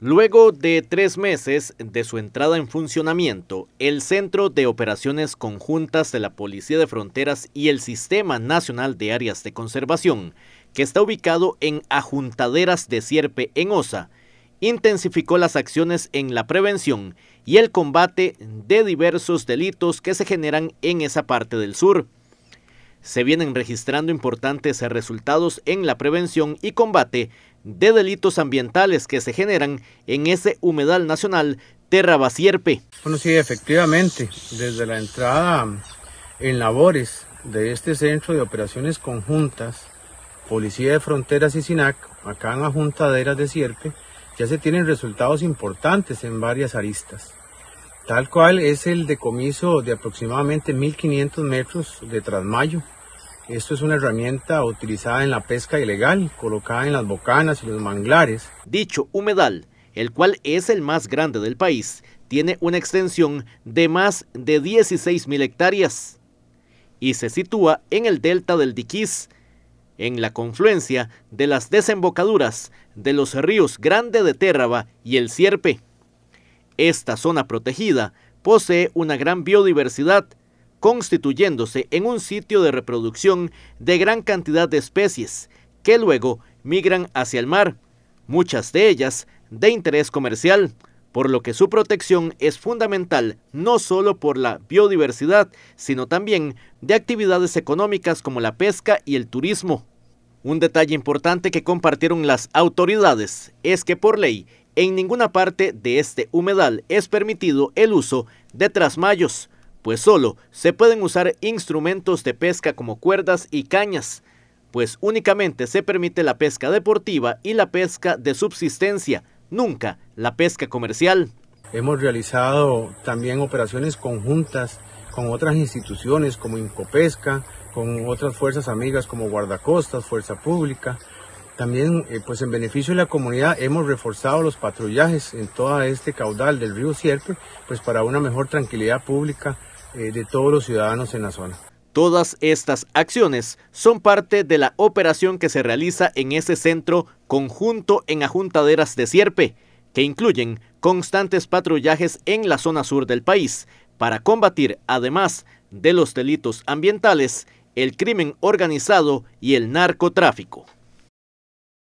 Luego de tres meses de su entrada en funcionamiento, el Centro de Operaciones Conjuntas de la Policía de Fronteras y el Sistema Nacional de Áreas de Conservación, que está ubicado en Ajuntaderas de Sierpe en Osa, intensificó las acciones en la prevención y el combate de diversos delitos que se generan en esa parte del sur. Se vienen registrando importantes resultados en la prevención y combate de delitos ambientales que se generan en ese humedal nacional terra Bueno, sí, efectivamente, desde la entrada en labores de este Centro de Operaciones Conjuntas, Policía de Fronteras y SINAC, acá en la juntaderas de Sierpe, ya se tienen resultados importantes en varias aristas. Tal cual es el decomiso de aproximadamente 1.500 metros de trasmayo esto es una herramienta utilizada en la pesca ilegal, colocada en las bocanas y los manglares. Dicho humedal, el cual es el más grande del país, tiene una extensión de más de 16.000 hectáreas y se sitúa en el delta del Diquís, en la confluencia de las desembocaduras de los ríos Grande de Térraba y el Sierpe. Esta zona protegida posee una gran biodiversidad, constituyéndose en un sitio de reproducción de gran cantidad de especies que luego migran hacia el mar, muchas de ellas de interés comercial, por lo que su protección es fundamental no solo por la biodiversidad, sino también de actividades económicas como la pesca y el turismo. Un detalle importante que compartieron las autoridades es que por ley en ninguna parte de este humedal es permitido el uso de trasmayos, pues solo se pueden usar instrumentos de pesca como cuerdas y cañas, pues únicamente se permite la pesca deportiva y la pesca de subsistencia, nunca la pesca comercial. Hemos realizado también operaciones conjuntas con otras instituciones como Incopesca, con otras fuerzas amigas como Guardacostas, Fuerza Pública. También, eh, pues en beneficio de la comunidad, hemos reforzado los patrullajes en todo este caudal del río Sierpe, pues para una mejor tranquilidad pública eh, de todos los ciudadanos en la zona. Todas estas acciones son parte de la operación que se realiza en ese centro conjunto en Ajuntaderas de Sierpe, que incluyen constantes patrullajes en la zona sur del país para combatir, además de los delitos ambientales, el crimen organizado y el narcotráfico.